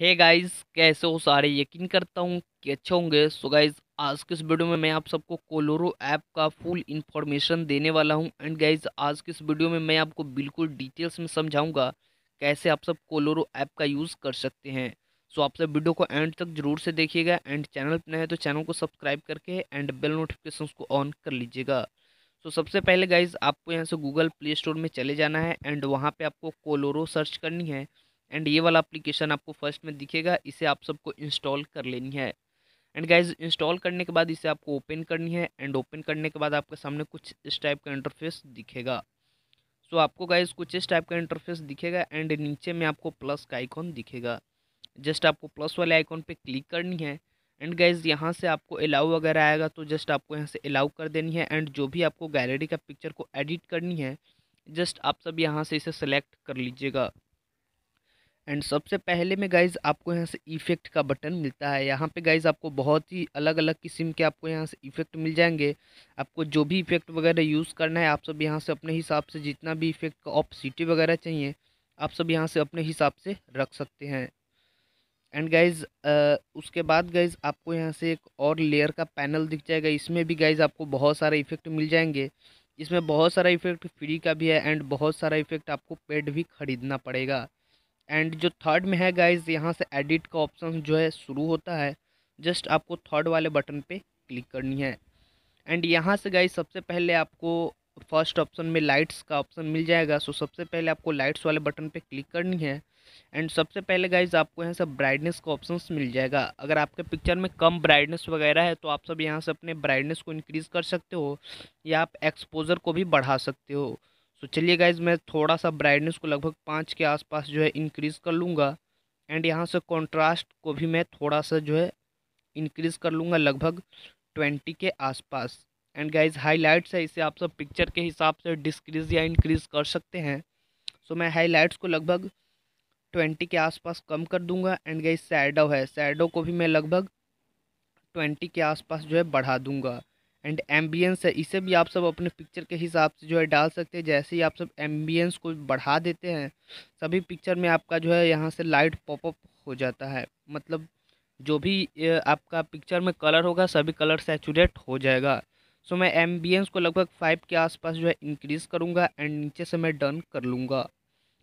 hey guys कैसे हो सारे यकीन करता हूँ कि अच्छे होंगे सो गाइस आज के इस वीडियो में मैं आप सबको कोलोरो ऐप का फुल इन्फॉर्मेशन देने वाला हूँ एंड गाइस आज के इस वीडियो में मैं आपको बिल्कुल डिटेल्स में समझाऊंगा कैसे आप सब कोलोरो ऐप का यूज़ कर सकते हैं सो आप सब वीडियो को एंड तक जरूर से देखिएगा एंड चैनल पर है तो चैनल को सब्सक्राइब करके एंड बेल नोटिफिकेशन को ऑन कर लीजिएगा तो सबसे पहले गाइज आपको यहाँ से गूगल प्ले स्टोर में चले जाना है एंड वहाँ पर आपको कोलोरो सर्च करनी है एंड ये वाला एप्लीकेशन आपको फर्स्ट में दिखेगा इसे आप सबको इंस्टॉल कर लेनी है एंड गाइज इंस्टॉल करने के बाद इसे आपको ओपन करनी है एंड ओपन करने के बाद आपके सामने कुछ इस टाइप का इंटरफेस दिखेगा सो so, आपको गाइज कुछ इस टाइप का इंटरफेस दिखेगा एंड नीचे में आपको प्लस का आइकॉन दिखेगा जस्ट आपको प्लस वाले आइकॉन पे क्लिक करनी है एंड गाइज यहाँ से आपको अलाउ वगैरह आएगा तो जस्ट आपको यहाँ से अलाउ कर देनी है एंड जो भी आपको गैलरी का पिक्चर को एडिट करनी है जस्ट आप सब यहाँ से इसे सेलेक्ट कर लीजिएगा एंड सबसे पहले में गाइज़ आपको यहाँ से इफ़ेक्ट का बटन मिलता है यहाँ पे गाइज़ आपको बहुत ही अलग अलग किस्म के आपको यहाँ से इफ़ेक्ट मिल जाएंगे आपको जो भी इफ़ेक्ट वगैरह यूज़ करना है आप सब यहाँ से अपने हिसाब से जितना भी इफ़ेक्ट का ऑपसिटी वगैरह चाहिए आप सब यहाँ से अपने हिसाब से रख सकते हैं एंड गाइज़ उसके बाद गाइज़ आपको यहाँ से एक और लेयर का पैनल दिख जाएगा इसमें भी गाइज़ आपको बहुत सारे इफ़ेक्ट मिल जाएंगे इसमें बहुत सारा इफ़ेक्ट फ्री का भी है एंड बहुत सारा इफ़ेक्ट आपको पेड भी ख़रीदना पड़ेगा एंड जो थर्ड में है गाइज यहाँ से एडिट का ऑप्शन जो है शुरू होता है जस्ट आपको थर्ड वाले बटन पे क्लिक करनी है एंड यहाँ से गाइज सबसे पहले आपको फर्स्ट ऑप्शन में लाइट्स का ऑप्शन मिल जाएगा सो सबसे पहले आपको लाइट्स वाले बटन पे क्लिक करनी है एंड सबसे पहले गाइज आपको यहाँ से ब्राइटनेस का ऑप्शन मिल जाएगा अगर आपके पिक्चर में कम ब्राइटनेस वगैरह है तो आप सब यहाँ से अपने ब्राइटनेस को इनक्रीज़ कर सकते हो या आप एक्सपोजर को भी बढ़ा सकते हो तो चलिए गाइज मैं थोड़ा सा ब्राइटनेस को लगभग पाँच के आसपास जो है इंक्रीज़ कर लूँगा एंड यहाँ से कंट्रास्ट को भी मैं थोड़ा सा जो है इंक्रीज़ कर लूँगा लगभग ट्वेंटी के आसपास एंड गाइज हाईलाइट्स है इसे आप सब पिक्चर के हिसाब से डिस्क्रीज या इंक्रीज़ कर सकते हैं सो so, मैं हाईलाइट्स को लगभग ट्वेंटी के आसपास कम कर दूंगा एंड गाइज सैडो है सैडो को भी मैं लगभग ट्वेंटी के आसपास जो है बढ़ा दूंगा एंड एम्बियंस है इसे भी आप सब अपने पिक्चर के हिसाब से जो है डाल सकते हैं जैसे ही आप सब एम्बियंस को बढ़ा देते हैं सभी पिक्चर में आपका जो है यहाँ से लाइट पॉपअप हो जाता है मतलब जो भी आपका पिक्चर में कलर होगा सभी कलर सेचूरेट हो जाएगा सो मैं एम्बियंस को लगभग फाइव के आसपास जो है इंक्रीज़ करूँगा एंड नीचे से मैं डन कर लूँगा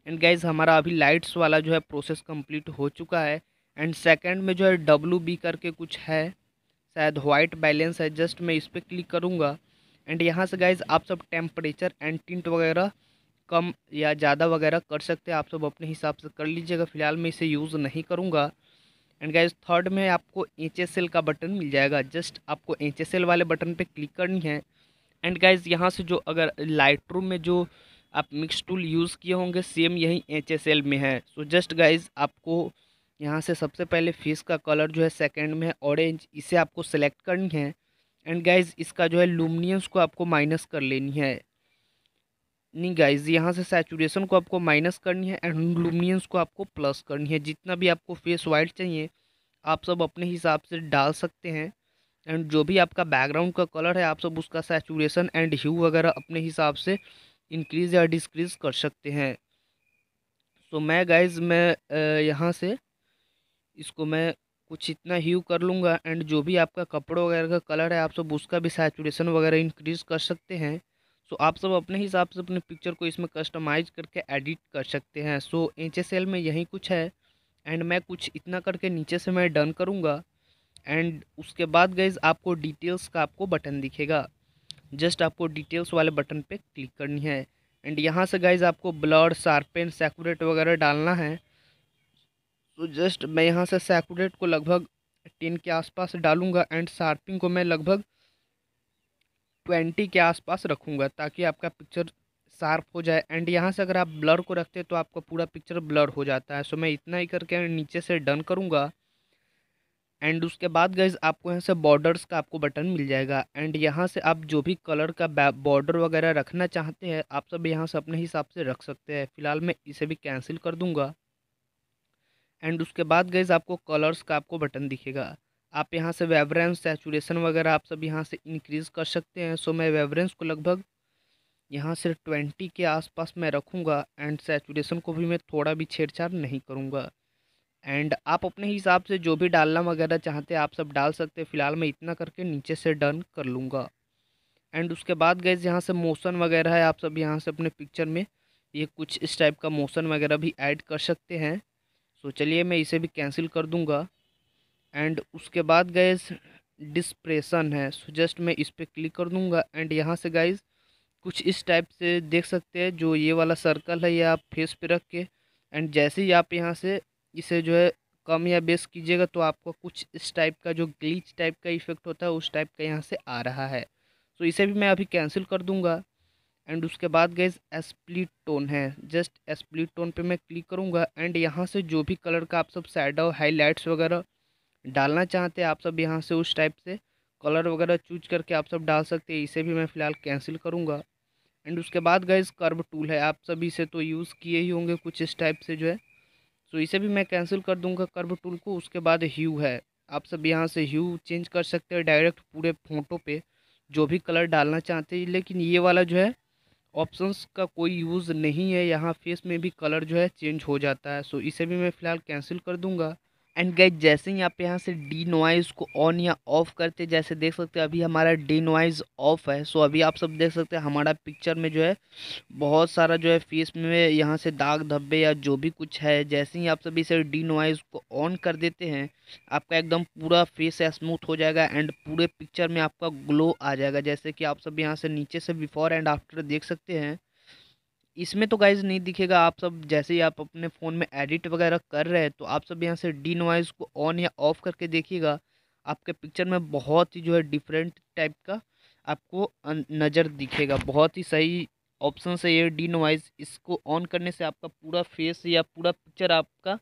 एंड गाइज हमारा अभी लाइट्स वाला जो है प्रोसेस कम्प्लीट हो चुका है एंड सेकेंड में जो है डब्लू बी करके कुछ है शायद वाइट बैलेंस है जस्ट मैं इस पर क्लिक करूँगा एंड यहाँ से गाइज आप सब टेम्परेचर एंड टिंट वगैरह कम या ज़्यादा वगैरह कर सकते हैं आप सब अपने हिसाब से कर लीजिएगा फिलहाल मैं इसे यूज़ नहीं करूँगा एंड गाइज थर्ड में आपको एच का बटन मिल जाएगा जस्ट आपको एच वाले बटन पर क्लिक करनी है एंड गाइज यहाँ से जो अगर लाइट में जो आप मिक्स टूल यूज़ किए होंगे सेम यही एच में है सो जस्ट गाइज आपको यहाँ से सबसे पहले फ़िश का कलर जो है सेकंड में है ऑरेंज इसे आपको सेलेक्ट करनी है एंड गाइज इसका जो है लूमिनियंस को आपको माइनस कर लेनी है नहीं गाइज यहाँ से सेचुरेशन को आपको माइनस करनी है एंड लूमिनियंस को आपको प्लस करनी है जितना भी आपको फेस वाइट चाहिए आप सब अपने हिसाब से डाल सकते हैं एंड जो भी आपका बैकग्राउंड का कलर है आप सब उसका सैचुरेशन एंड ह्यू वगैरह अपने हिसाब से इंक्रीज़ या डिस्क्रीज कर सकते हैं सो तो मैं गाइज मैं यहाँ से इसको मैं कुछ इतना ह्यू कर लूँगा एंड जो भी आपका कपड़ों वगैरह का कलर है आप सब उसका भी सैचुरेशन वगैरह इंक्रीज़ कर सकते हैं सो आप सब अपने हिसाब से अपने पिक्चर को इसमें कस्टमाइज करके एडिट कर सकते हैं सो एच में यही कुछ है एंड मैं कुछ इतना करके नीचे से मैं डन करूँगा एंड उसके बाद गईज आपको डिटेल्स का आपको बटन दिखेगा जस्ट आपको डिटेल्स वाले बटन पे क्लिक करनी है एंड यहाँ से गाइज आपको ब्लड शार्पेन सेकुरेट वगैरह डालना है तो जस्ट मैं यहाँ से सैकुरेट को लगभग टेन के आसपास डालूंगा एंड शार्पिंग को मैं लगभग ट्वेंटी के आसपास रखूँगा ताकि आपका पिक्चर शार्प हो जाए एंड यहाँ से अगर आप ब्लर को रखते तो आपका पूरा पिक्चर ब्लर हो जाता है सो मैं इतना ही करके नीचे से डन करूँगा एंड उसके बाद गैज़ आपको यहाँ से बॉर्डर्स का आपको बटन मिल जाएगा एंड यहाँ से आप जो भी कलर का बॉर्डर वगैरह रखना चाहते हैं आप सब यहाँ से अपने हिसाब से रख सकते हैं फ़िलहाल मैं इसे भी कैंसिल कर दूँगा एंड उसके बाद गए आपको कलर्स का आपको बटन दिखेगा आप यहाँ से वेवरेंस सेचुरेशन वगैरह आप सब यहाँ से इंक्रीज़ कर सकते हैं सो मैं वेवरेंस को लगभग यहाँ से ट्वेंटी के आसपास मैं रखूँगा एंड सेचुरेशन को भी मैं थोड़ा भी छेड़छाड़ नहीं करूँगा एंड आप अपने हिसाब से जो भी डालना वगैरह चाहते हैं आप सब डाल सकते हैं फ़िलहाल मैं इतना करके नीचे से डन कर लूँगा एंड उसके बाद गैस यहाँ से मोशन वगैरह है आप सब यहाँ से अपने पिक्चर में ये कुछ इस टाइप का मोशन वगैरह भी ऐड कर सकते हैं सो तो so, चलिए मैं इसे भी कैंसिल कर दूंगा एंड उसके बाद गैस डिस्प्रेशन है सो so, जस्ट मैं इस पर क्लिक कर दूंगा एंड यहाँ से गाइज कुछ इस टाइप से देख सकते हैं जो ये वाला सर्कल है ये आप फेस पे रख के एंड जैसे ही आप यहाँ से इसे जो है कम या बेस कीजिएगा तो आपको कुछ इस टाइप का जो ग्लीच टाइप का इफेक्ट होता है उस टाइप का यहाँ से आ रहा है सो तो so, इसे भी मैं अभी कैंसिल कर दूँगा एंड उसके बाद गए एस्प्लिट टोन है जस्ट एस्प्लिट टोन पे मैं क्लिक करूँगा एंड यहाँ से जो भी कलर का आप सब शेडो हाईलाइट्स वगैरह डालना चाहते हैं आप सब यहाँ से उस टाइप से कलर वगैरह चूज करके आप सब डाल सकते हैं इसे भी मैं फ़िलहाल कैंसिल करूँगा एंड उसके बाद गए कर्व टूल है आप सभी से तो यूज़ किए ही होंगे कुछ इस टाइप से जो है सो इसे भी मैं कैंसिल कर दूँगा कर्व टूल को उसके बाद ह्यू है आप सब यहाँ से ह्यू चेंज कर सकते हैं डायरेक्ट पूरे फोटो पे जो भी कलर डालना चाहते हैं लेकिन ये वाला जो है ऑप्शंस का कोई यूज़ नहीं है यहाँ फेस में भी कलर जो है चेंज हो जाता है सो इसे भी मैं फ़िलहाल कैंसिल कर दूँगा एंड गए जैसे ही आप यहाँ से डी नॉइज़ को ऑन या ऑफ़ करते जैसे देख सकते हैं अभी हमारा डी नॉइज़ ऑफ़ है सो अभी आप सब देख सकते हैं हमारा पिक्चर में जो है बहुत सारा जो है फेस में यहाँ से दाग धब्बे या जो भी कुछ है जैसे ही आप सभी से डी नॉइज़ को ऑन कर देते हैं आपका एकदम पूरा फेस स्मूथ हो जाएगा एंड पूरे पिक्चर में आपका ग्लो आ जाएगा जैसे कि आप सब यहाँ से नीचे से बिफोर एंड आफ्टर देख सकते हैं इसमें तो गाइज नहीं दिखेगा आप सब जैसे ही आप अपने फ़ोन में एडिट वगैरह कर रहे हैं तो आप सब यहाँ से डी नॉइज़ को ऑन या ऑफ़ करके देखिएगा आपके पिक्चर में बहुत ही जो है डिफरेंट टाइप का आपको नज़र दिखेगा बहुत ही सही ऑप्शन से ये डी नॉइज़ इसको ऑन करने से आपका पूरा फेस या पूरा पिक्चर आपका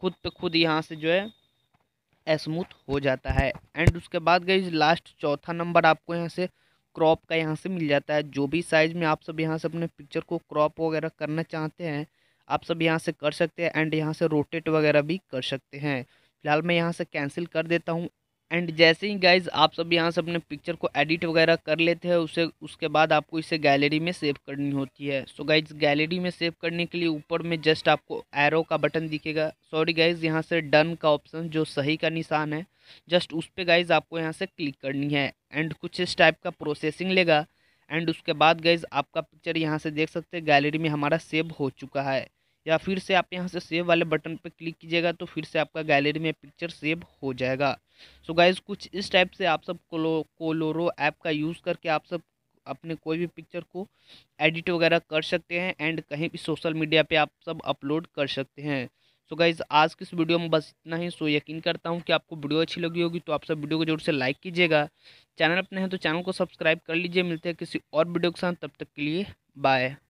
खुद पे खुद यहाँ से जो है स्मूथ हो जाता है एंड उसके बाद गई लास्ट चौथा नंबर आपको यहाँ से क्रॉप का यहाँ से मिल जाता है जो भी साइज़ में आप सब यहाँ से अपने पिक्चर को क्रॉप वगैरह करना चाहते हैं आप सब यहाँ से कर सकते हैं एंड यहाँ से रोटेट वगैरह भी कर सकते हैं फिलहाल मैं यहाँ से कैंसिल कर देता हूँ एंड जैसे ही गाइज आप सब यहाँ से अपने पिक्चर को एडिट वगैरह कर लेते हैं उसे उसके बाद आपको इसे गैलरी में सेव करनी होती है सो गाइज गैलरी में सेव करने के लिए ऊपर में जस्ट आपको एरो का बटन दिखेगा सॉरी गाइज यहाँ से डन का ऑप्शन जो सही का निशान है जस्ट उस पर गाइज आपको यहाँ से क्लिक करनी है एंड कुछ इस टाइप का प्रोसेसिंग लेगा एंड उसके बाद गाइज आपका पिक्चर यहाँ से देख सकते हैं गैलरी में हमारा सेव हो चुका है या फिर से आप यहाँ से सेव वाले बटन पर क्लिक कीजिएगा तो फिर से आपका गैलरी में पिक्चर सेव हो जाएगा सो so गाइज कुछ इस टाइप से आप सब कोलो कोलोरो ऐप का यूज़ करके आप सब अपने कोई भी पिक्चर को एडिट वगैरह कर सकते हैं एंड कहीं भी सोशल मीडिया पे आप सब अपलोड कर सकते हैं सो so गाइज़ आज की इस वीडियो में बस इतना ही सो so यकीन करता हूँ कि आपको वीडियो अच्छी लगी होगी तो आप सब वीडियो को जरूर से लाइक कीजिएगा चैनल अपने हैं तो चैनल को सब्सक्राइब कर लीजिए मिलते हैं किसी और वीडियो के साथ तब तक के लिए बाय